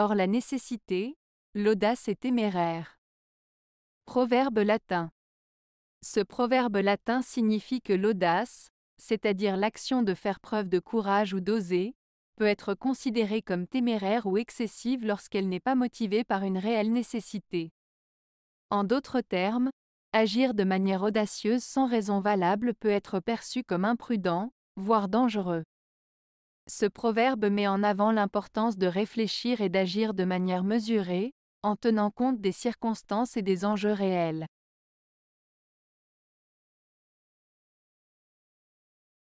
Or la nécessité, l'audace est téméraire. Proverbe latin. Ce proverbe latin signifie que l'audace, c'est-à-dire l'action de faire preuve de courage ou d'oser, peut être considérée comme téméraire ou excessive lorsqu'elle n'est pas motivée par une réelle nécessité. En d'autres termes, agir de manière audacieuse sans raison valable peut être perçu comme imprudent, voire dangereux. Ce proverbe met en avant l'importance de réfléchir et d'agir de manière mesurée, en tenant compte des circonstances et des enjeux réels.